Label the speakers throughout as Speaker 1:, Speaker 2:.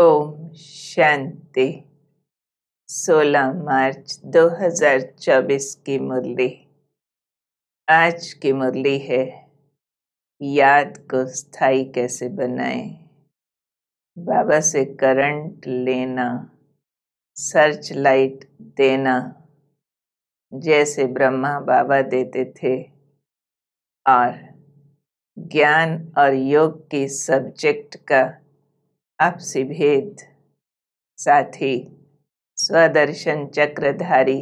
Speaker 1: ओम शांति 16 मार्च 2024 की मुरली आज की मुरली है याद को स्थाई कैसे बनाएं बाबा से करंट लेना सर्च लाइट देना जैसे ब्रह्मा बाबा देते थे और ज्ञान और योग की सब्जेक्ट का आपसी भेद साथी स्वदर्शन चक्रधारी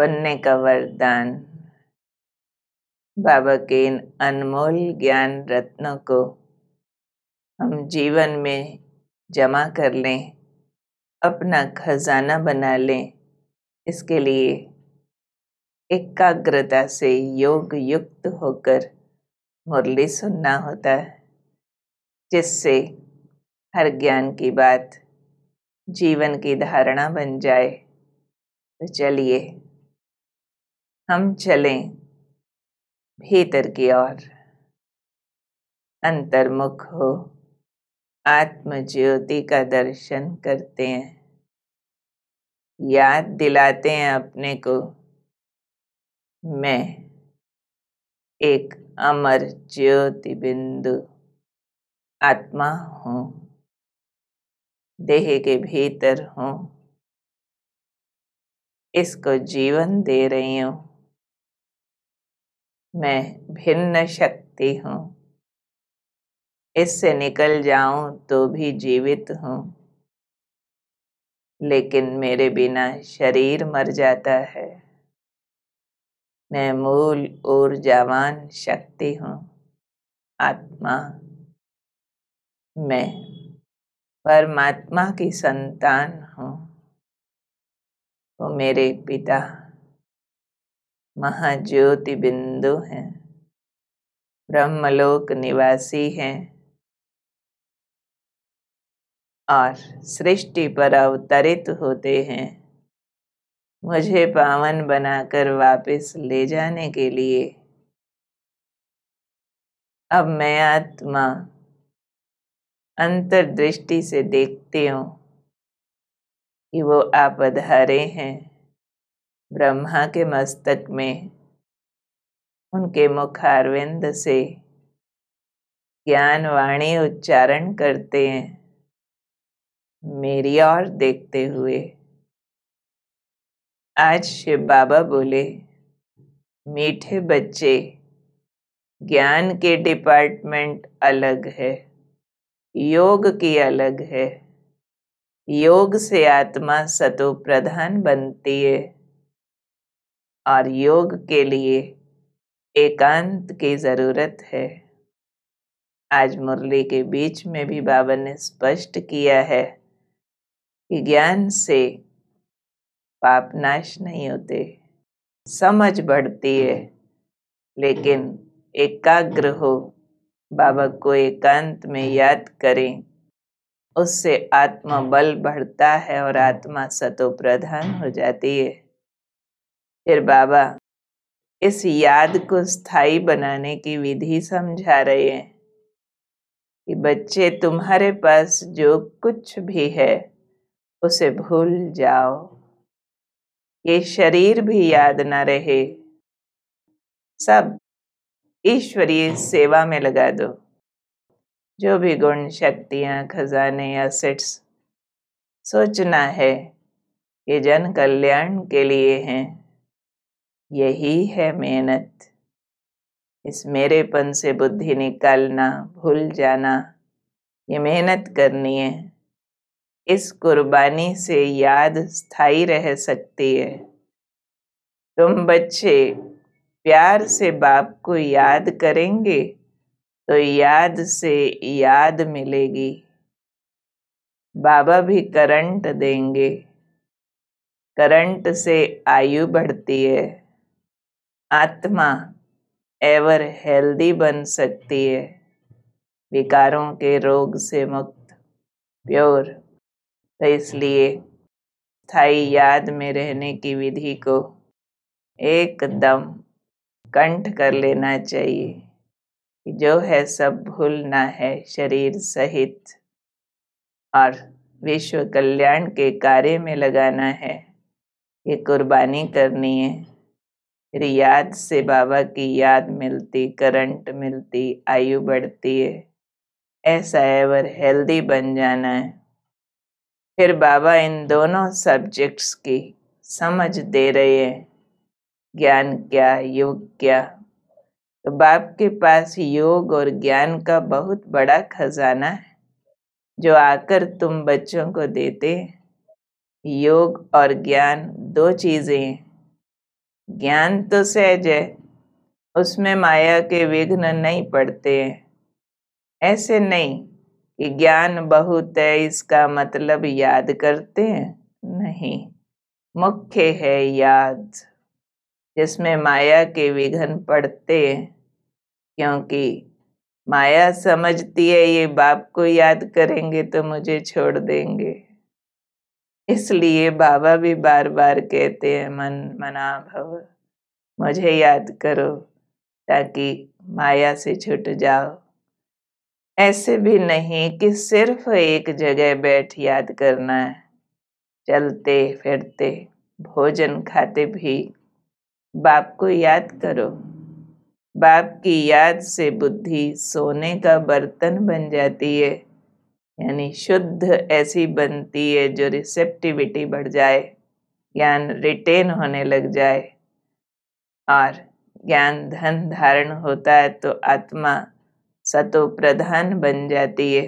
Speaker 1: बनने का वरदान बाबा के इन अनमोल ज्ञान रत्नों को हम जीवन में जमा कर लें अपना खजाना बना लें इसके लिए एकाग्रता से योग युक्त होकर मुरली सुनना होता है जिससे हर ज्ञान की बात जीवन की धारणा बन जाए तो चलिए हम चलें भीतर की ओर अंतर्मुख हो आत्म ज्योति का दर्शन करते हैं याद दिलाते हैं अपने को मैं एक अमर ज्योति बिंदु आत्मा हूँ देह के भीतर हूँ इसको जीवन दे रही हूँ मैं भिन्न शक्ति हूँ इससे निकल जाऊं तो भी जीवित हूँ लेकिन मेरे बिना शरीर मर जाता है मैं मूल ऊर्जावान शक्ति हूँ आत्मा मैं परमात्मा की संतान हूँ वो तो मेरे पिता महाज्योति बिंदु हैं ब्रह्मलोक निवासी हैं और सृष्टि पर अवतरित होते हैं मुझे पावन बनाकर वापस ले जाने के लिए अब मैं आत्मा अंतर्दृष्टि से देखते हो कि वो आप अधारे हैं ब्रह्मा के मस्तक में उनके मुखारविंद से ज्ञान वाणी उच्चारण करते हैं मेरी ओर देखते हुए आज शिव बाबा बोले मीठे बच्चे ज्ञान के डिपार्टमेंट अलग है योग की अलग है योग से आत्मा सतो प्रधान बनती है और योग के लिए एकांत की ज़रूरत है आज मुरली के बीच में भी बाबा ने स्पष्ट किया है कि ज्ञान से पाप नाश नहीं होते समझ बढ़ती है लेकिन एकाग्र हो बाबा को एकांत में याद करें उससे आत्मा बल बढ़ता है और आत्मा सतो प्रधान हो जाती है फिर बाबा इस याद को स्थायी बनाने की विधि समझा रहे हैं कि बच्चे तुम्हारे पास जो कुछ भी है उसे भूल जाओ ये शरीर भी याद ना रहे सब ईश्वरीय सेवा में लगा दो जो भी गुण शक्तियाँ खजाने सेट्स सोचना है ये जन कल्याण के लिए हैं यही है मेहनत इस मेरेपन से बुद्धि निकालना भूल जाना ये मेहनत करनी है इस कुर्बानी से याद स्थायी रह सकती है तुम बच्चे प्यार से बाप को याद करेंगे तो याद से याद मिलेगी बाबा भी करंट देंगे करंट से आयु बढ़ती है आत्मा एवर हेल्दी बन सकती है विकारों के रोग से मुक्त प्योर तो इसलिए स्थाई याद में रहने की विधि को एकदम कंठ कर लेना चाहिए जो है सब भूलना है शरीर सहित और विश्व कल्याण के कार्य में लगाना है ये कुर्बानी करनी है फिर याद से बाबा की याद मिलती करंट मिलती आयु बढ़ती है ऐसा एवर हेल्दी बन जाना है फिर बाबा इन दोनों सब्जेक्ट्स की समझ दे रहे हैं ज्ञान क्या योग क्या तो बाप के पास योग और ज्ञान का बहुत बड़ा खजाना है जो आकर तुम बच्चों को देते योग और ज्ञान दो चीज़ें ज्ञान तो सहज है उसमें माया के विघ्न नहीं पड़ते हैं ऐसे नहीं कि ज्ञान बहुत है इसका मतलब याद करते हैं नहीं मुख्य है याद जिसमें माया के विघन पड़ते क्योंकि माया समझती है ये बाप को याद करेंगे तो मुझे छोड़ देंगे इसलिए बाबा भी बार बार कहते हैं मन मना भव मुझे याद करो ताकि माया से छूट जाओ ऐसे भी नहीं कि सिर्फ एक जगह बैठ याद करना है चलते फिरते भोजन खाते भी बाप को याद करो बाप की याद से बुद्धि सोने का बर्तन बन जाती है यानी शुद्ध ऐसी बनती है जो रिसेप्टिविटी बढ़ जाए ज्ञान रिटेन होने लग जाए और ज्ञान धन धारण होता है तो आत्मा सतो प्रधान बन जाती है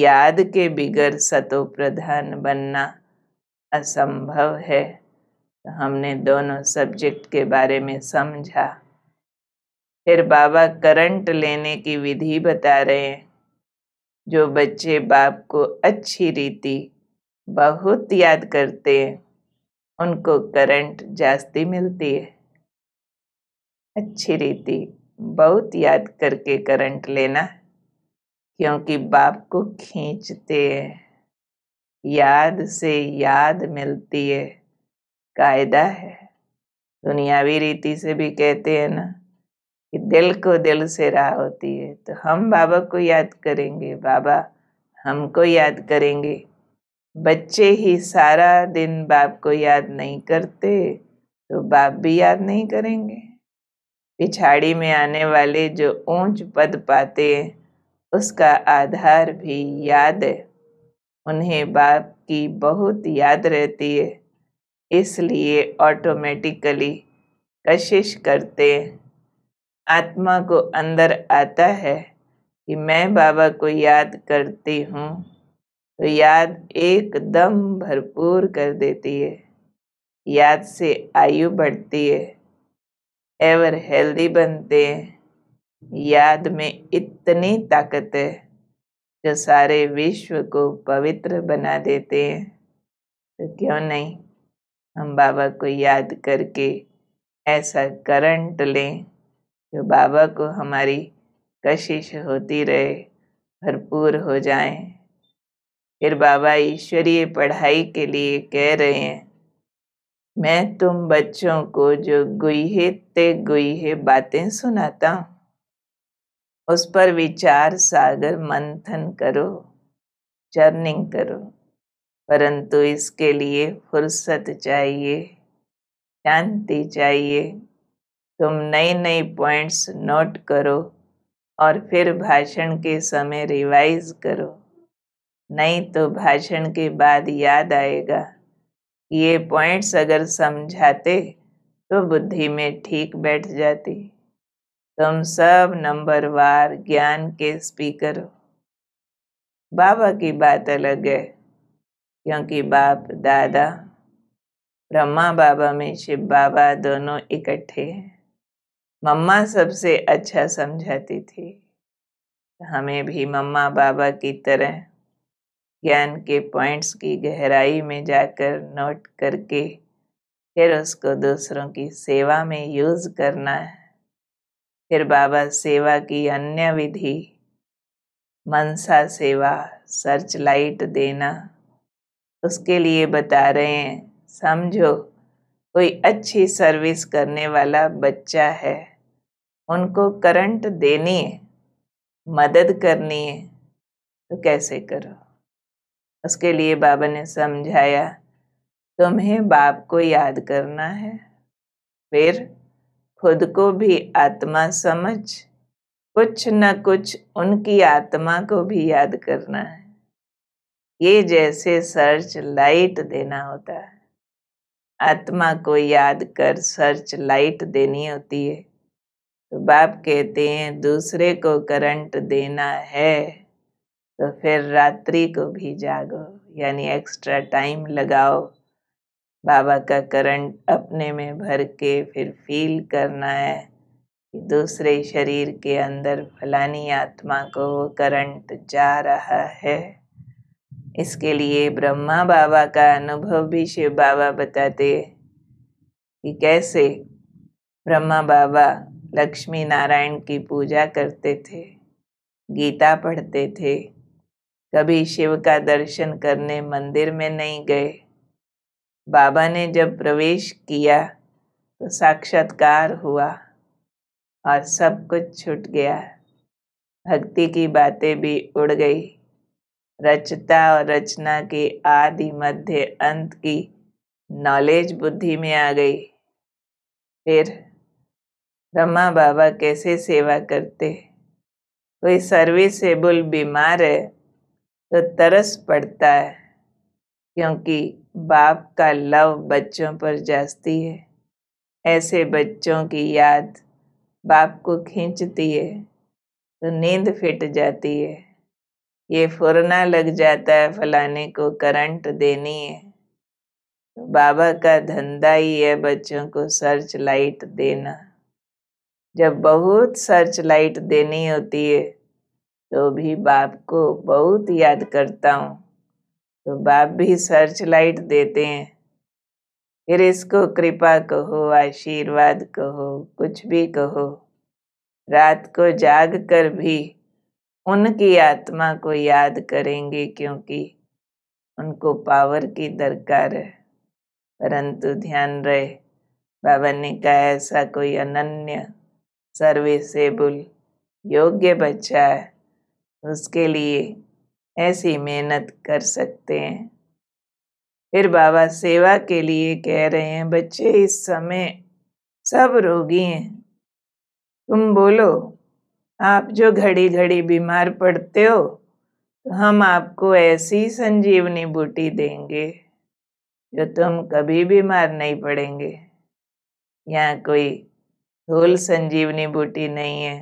Speaker 1: याद के बिगर सतो प्रधान बनना असंभव है तो हमने दोनों सब्जेक्ट के बारे में समझा फिर बाबा करंट लेने की विधि बता रहे हैं जो बच्चे बाप को अच्छी रीति बहुत याद करते हैं उनको करंट जास्ती मिलती है अच्छी रीति बहुत याद करके करंट लेना क्योंकि बाप को खींचते हैं याद से याद मिलती है कायदा है दुनियावी रीति से भी कहते हैं ना कि दिल को दिल से राह होती है तो हम बाबा को याद करेंगे बाबा हमको याद करेंगे बच्चे ही सारा दिन बाप को याद नहीं करते तो बाप भी याद नहीं करेंगे पिछाड़ी में आने वाले जो ऊंच पद पाते हैं उसका आधार भी याद है उन्हें बाप की बहुत याद रहती है इसलिए ऑटोमेटिकली कशिश करते आत्मा को अंदर आता है कि मैं बाबा को याद करती हूँ तो याद एकदम भरपूर कर देती है याद से आयु बढ़ती है एवर हेल्दी बनते हैं याद में इतनी ताकत है जो सारे विश्व को पवित्र बना देते हैं तो क्यों नहीं हम बाबा को याद करके ऐसा करंट लें जो बाबा को हमारी कशिश होती रहे भरपूर हो जाए फिर बाबा ईश्वरीय पढ़ाई के लिए कह रहे हैं मैं तुम बच्चों को जो गुहे ते गुहे बातें सुनाता हूँ उस पर विचार सागर मंथन करो जर्निंग करो परंतु इसके लिए फुर्सत चाहिए शांति चाहिए तुम नई नई पॉइंट्स नोट करो और फिर भाषण के समय रिवाइज करो नहीं तो भाषण के बाद याद आएगा ये पॉइंट्स अगर समझाते तो बुद्धि में ठीक बैठ जाती तुम सब नंबर वार ज्ञान के स्पीकर हो बाबा की बात अलग है क्योंकि बाप दादा ब्रह्मा बाबा में शिव बाबा दोनों इकट्ठे हैं मम्मा सबसे अच्छा समझाती थी हमें भी मम्मा बाबा की तरह ज्ञान के पॉइंट्स की गहराई में जाकर नोट करके फिर उसको दूसरों की सेवा में यूज़ करना है फिर बाबा सेवा की अन्य विधि मनसा सेवा सर्च लाइट देना उसके लिए बता रहे हैं समझो कोई अच्छी सर्विस करने वाला बच्चा है उनको करंट देनी है मदद करनी है तो कैसे करो उसके लिए बाबा ने समझाया तुम्हें बाप को याद करना है फिर खुद को भी आत्मा समझ कुछ न कुछ उनकी आत्मा को भी याद करना है ये जैसे सर्च लाइट देना होता है आत्मा को याद कर सर्च लाइट देनी होती है तो बाप कहते हैं दूसरे को करंट देना है तो फिर रात्रि को भी जागो यानी एक्स्ट्रा टाइम लगाओ बाबा का करंट अपने में भर के फिर फील करना है कि दूसरे शरीर के अंदर फलानी आत्मा को वो करंट जा रहा है इसके लिए ब्रह्मा बाबा का अनुभव भी शिव बाबा बताते कि कैसे ब्रह्मा बाबा लक्ष्मी नारायण की पूजा करते थे गीता पढ़ते थे कभी शिव का दर्शन करने मंदिर में नहीं गए बाबा ने जब प्रवेश किया तो साक्षात्कार हुआ और सब कुछ छूट गया भक्ति की बातें भी उड़ गई रचता और रचना के आदि मध्य अंत की नॉलेज बुद्धि में आ गई फिर ब्रह्मा बाबा कैसे सेवा करते कोई सर्विसेबल बीमार है तो तरस पड़ता है क्योंकि बाप का लव बच्चों पर जास्ती है ऐसे बच्चों की याद बाप को खींचती है तो नींद फिट जाती है ये फुरना लग जाता है फलाने को करंट देनी है बाबा का धंधा ही है बच्चों को सर्च लाइट देना जब बहुत सर्च लाइट देनी होती है तो भी बाप को बहुत याद करता हूँ तो बाप भी सर्च लाइट देते हैं फिर इसको कृपा कहो आशीर्वाद कहो कुछ भी कहो रात को जाग कर भी उनकी आत्मा को याद करेंगे क्योंकि उनको पावर की दरकार है परंतु ध्यान रहे बाबा ने कहा ऐसा कोई अनन्य सर्विसेबल योग्य बच्चा है उसके लिए ऐसी मेहनत कर सकते हैं फिर बाबा सेवा के लिए कह रहे हैं बच्चे इस समय सब रोगी हैं तुम बोलो आप जो घड़ी घड़ी बीमार पड़ते हो तो हम आपको ऐसी संजीवनी बूटी देंगे जो तुम कभी बीमार नहीं पड़ेंगे यहाँ कोई धूल संजीवनी बूटी नहीं है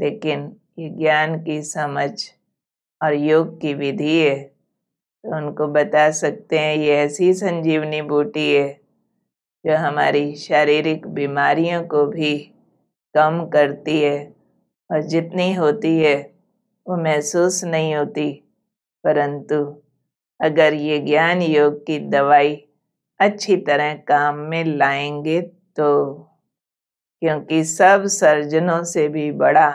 Speaker 1: लेकिन ये ज्ञान की समझ और योग की विधि है तो उनको बता सकते हैं ये ऐसी संजीवनी बूटी है जो हमारी शारीरिक बीमारियों को भी कम करती है और जितनी होती है वो महसूस नहीं होती परंतु अगर ये ज्ञान योग की दवाई अच्छी तरह काम में लाएंगे तो क्योंकि सब सर्जनों से भी बड़ा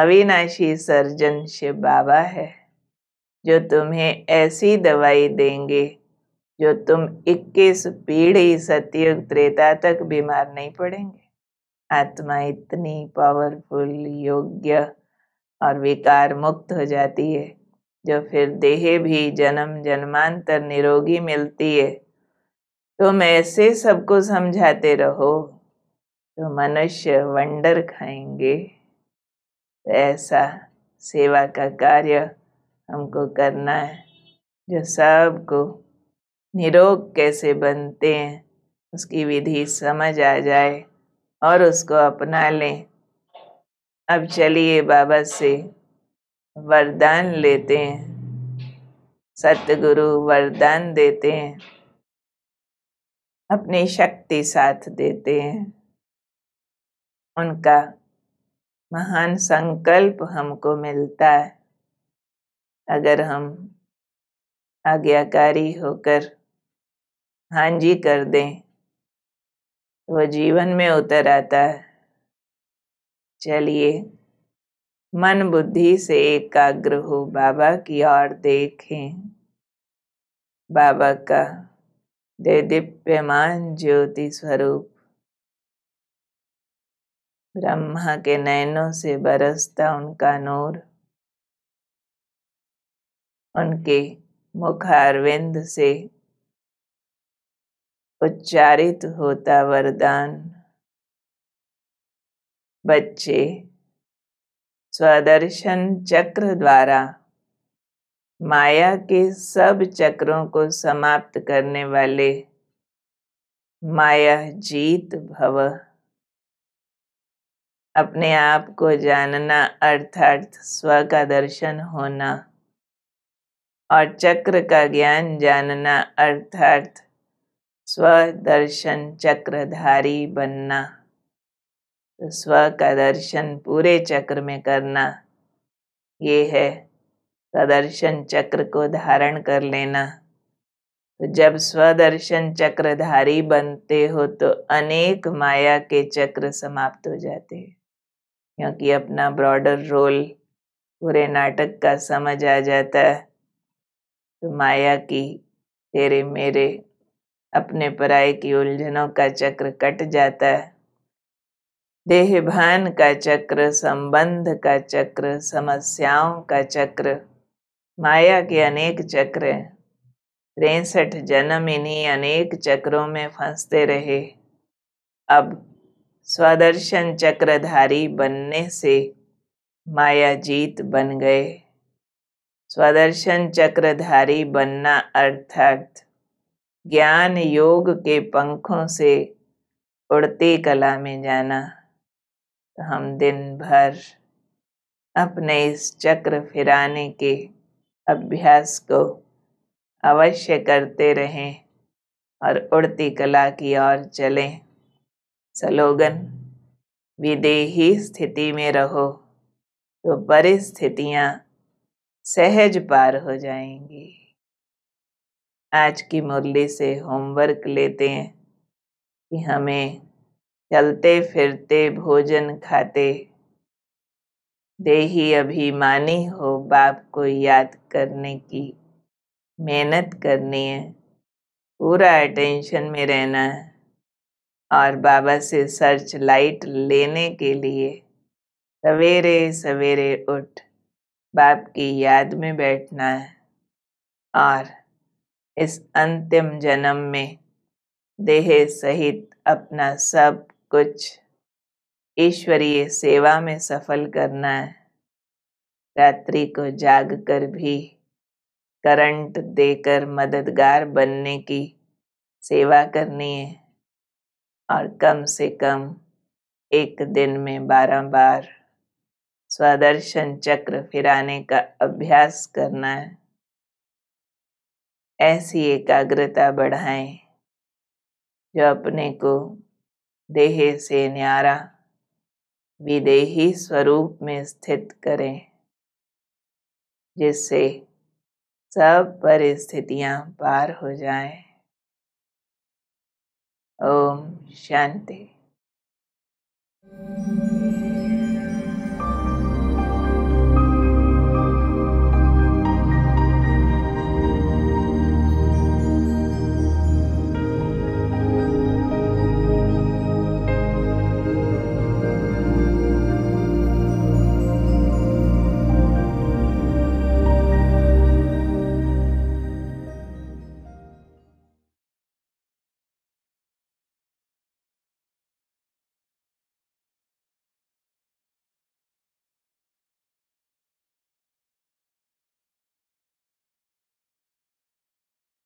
Speaker 1: अविनाशी सर्जन शिव बाबा है जो तुम्हें ऐसी दवाई देंगे जो तुम 21 पीढ़ी सतयुग त्रेता तक बीमार नहीं पड़ेंगे आत्मा इतनी पावरफुल योग्य और विकार मुक्त हो जाती है जो फिर देह भी जन्म जन्मांतर निरोगी मिलती है तुम ऐसे सबको समझाते रहो तो मनुष्य वंडर खाएंगे ऐसा सेवा का कार्य हमको करना है जो सबको निरोग कैसे बनते हैं उसकी विधि समझ आ जाए और उसको अपना लें अब चलिए बाबा से वरदान लेते हैं सतगुरु वरदान देते हैं अपनी शक्ति साथ देते हैं उनका महान संकल्प हमको मिलता है अगर हम आज्ञाकारी होकर हाँ जी कर दें वह जीवन में उतर आता है चलिए मन बुद्धि से एकाग्र हो बाबा की ओर देखें बाबा का दे दिव्यमान ज्योति स्वरूप ब्रह्मा के नयनों से बरसता उनका नूर उनके मुखारविंद से उच्चारित होता वरदान बच्चे स्वदर्शन चक्र द्वारा माया के सब चक्रों को समाप्त करने वाले माया जीत भव अपने आप को जानना अर्थात स्व का दर्शन होना और चक्र का ज्ञान जानना अर्थात स्वदर्शन चक्रधारी बनना तो स्व का दर्शन पूरे चक्र में करना ये है सदर्शन चक्र को धारण कर लेना तो जब स्वदर्शन चक्रधारी बनते हो तो अनेक माया के चक्र समाप्त हो जाते हैं क्योंकि अपना ब्रॉडर रोल पूरे नाटक का समझ आ जाता है तो माया की तेरे मेरे अपने पराय की उलझनों का चक्र कट जाता है देह भान का चक्र संबंध का चक्र समस्याओं का चक्र माया के अनेक चक्र तिरसठ जन्म इन्हीं अनेक चक्रों में फंसते रहे अब स्वदर्शन चक्रधारी बनने से माया जीत बन गए स्वदर्शन चक्रधारी बनना अर्थात ज्ञान योग के पंखों से उड़ती कला में जाना तो हम दिन भर अपने इस चक्र फिराने के अभ्यास को अवश्य करते रहें और उड़ती कला की ओर चलें स्लोगन विदेही स्थिति में रहो तो परिस्थितियाँ सहज पार हो जाएंगी आज की मुरली से होमवर्क लेते हैं कि हमें चलते फिरते भोजन खाते दे ही अभिमानी हो बाप को याद करने की मेहनत करनी है पूरा अटेंशन में रहना है और बाबा से सर्च लाइट लेने के लिए सवेरे सवेरे उठ बाप की याद में बैठना है और इस अंतिम जन्म में देह सहित अपना सब कुछ ईश्वरीय सेवा में सफल करना है रात्रि को जाग कर भी करंट देकर मददगार बनने की सेवा करनी है और कम से कम एक दिन में बारह बार स्वदर्शन चक्र फिराने का अभ्यास करना है ऐसी एकाग्रता बढ़ाएं जो अपने को देह से न्यारा विदेही स्वरूप में स्थित करें जिससे सब परिस्थितियां पार हो जाएं। ओम शांति